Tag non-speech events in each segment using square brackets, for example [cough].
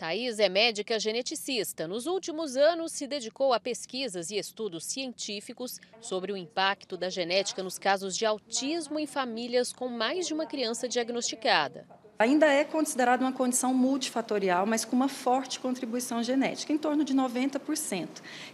Thais é médica geneticista. Nos últimos anos, se dedicou a pesquisas e estudos científicos sobre o impacto da genética nos casos de autismo em famílias com mais de uma criança diagnosticada ainda é considerada uma condição multifatorial, mas com uma forte contribuição genética, em torno de 90%.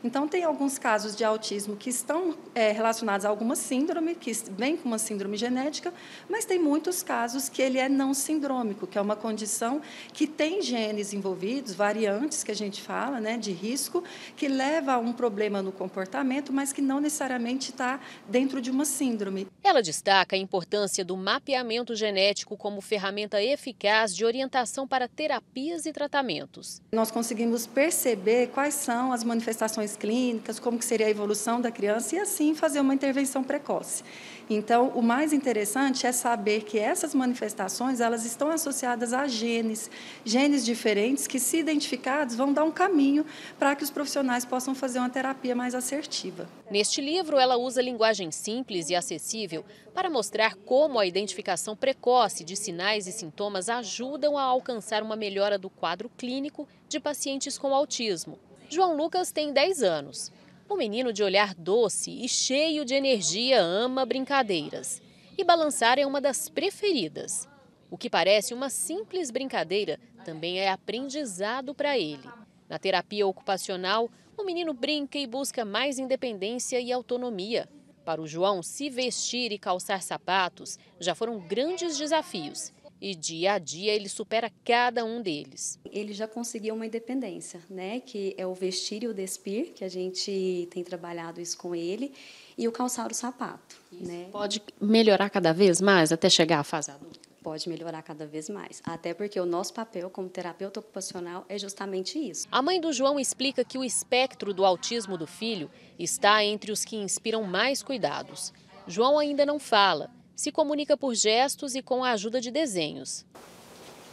Então, tem alguns casos de autismo que estão é, relacionados a alguma síndrome, que vem com uma síndrome genética, mas tem muitos casos que ele é não sindrômico, que é uma condição que tem genes envolvidos, variantes que a gente fala, né, de risco, que leva a um problema no comportamento, mas que não necessariamente está dentro de uma síndrome. Ela destaca a importância do mapeamento genético como ferramenta eficaz de orientação para terapias e tratamentos. Nós conseguimos perceber quais são as manifestações clínicas, como que seria a evolução da criança e assim fazer uma intervenção precoce. Então, o mais interessante é saber que essas manifestações, elas estão associadas a genes, genes diferentes que se identificados vão dar um caminho para que os profissionais possam fazer uma terapia mais assertiva. Neste livro, ela usa linguagem simples e acessível para mostrar como a identificação precoce de sinais e sintomas sintomas ajudam a alcançar uma melhora do quadro clínico de pacientes com autismo. João Lucas tem 10 anos. O menino de olhar doce e cheio de energia ama brincadeiras. E balançar é uma das preferidas. O que parece uma simples brincadeira também é aprendizado para ele. Na terapia ocupacional, o menino brinca e busca mais independência e autonomia. Para o João, se vestir e calçar sapatos já foram grandes desafios e dia a dia ele supera cada um deles. Ele já conseguiu uma independência, né, que é o vestir e o despir, que a gente tem trabalhado isso com ele, e o calçar o sapato, isso né? Pode melhorar cada vez mais até chegar à fase adulta pode melhorar cada vez mais. Até porque o nosso papel como terapeuta ocupacional é justamente isso. A mãe do João explica que o espectro do autismo do filho está entre os que inspiram mais cuidados. João ainda não fala, se comunica por gestos e com a ajuda de desenhos.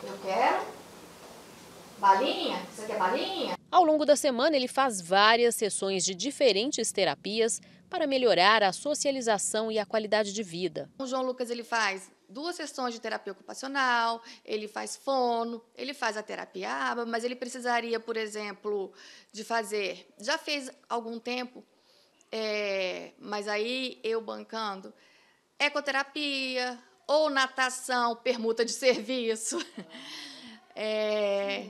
Eu quero. Balinha? Você quer balinha? Ao longo da semana, ele faz várias sessões de diferentes terapias para melhorar a socialização e a qualidade de vida. O João Lucas ele faz duas sessões de terapia ocupacional, ele faz fono, ele faz a terapia aba, mas ele precisaria, por exemplo, de fazer. Já fez algum tempo, é, mas aí eu bancando ecoterapia ou natação, permuta de serviço. [laughs] É,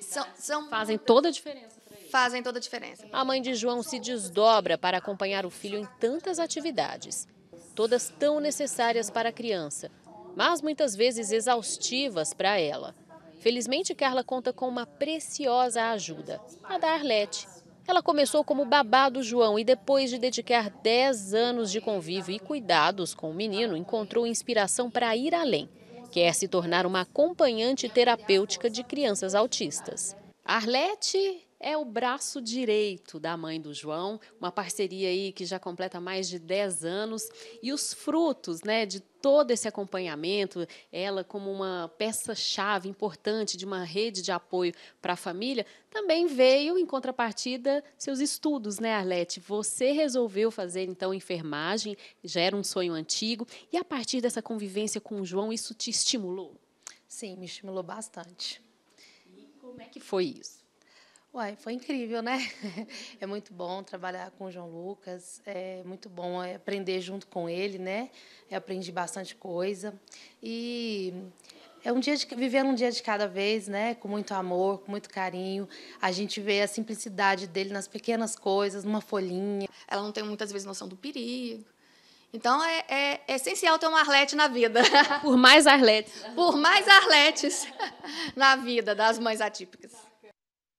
são, são, fazem toda a diferença. Fazem toda a diferença. A mãe de João se desdobra para acompanhar o filho em tantas atividades, todas tão necessárias para a criança, mas muitas vezes exaustivas para ela. Felizmente, Carla conta com uma preciosa ajuda, a da Arlete, ela começou como babá do João e depois de dedicar 10 anos de convívio e cuidados com o menino, encontrou inspiração para ir além. Quer se tornar uma acompanhante terapêutica de crianças autistas. Arlete é o braço direito da mãe do João, uma parceria aí que já completa mais de 10 anos, e os frutos, né, de todo esse acompanhamento, ela como uma peça-chave importante de uma rede de apoio para a família, também veio em contrapartida seus estudos, né, Arlete? Você resolveu fazer então enfermagem, já era um sonho antigo, e a partir dessa convivência com o João, isso te estimulou? Sim, me estimulou bastante. E como é que foi isso? Uai, foi incrível, né? [laughs] É muito bom trabalhar com o João Lucas, é muito bom é, aprender junto com ele, né? Eu aprendi bastante coisa. E é um dia de viver um dia de cada vez, né? Com muito amor, com muito carinho. A gente vê a simplicidade dele nas pequenas coisas, numa folhinha. Ela não tem muitas vezes noção do perigo. Então é, é, é essencial ter um Arlete na vida. Por mais Arletes. Por mais Arletes [laughs] na vida das mães atípicas.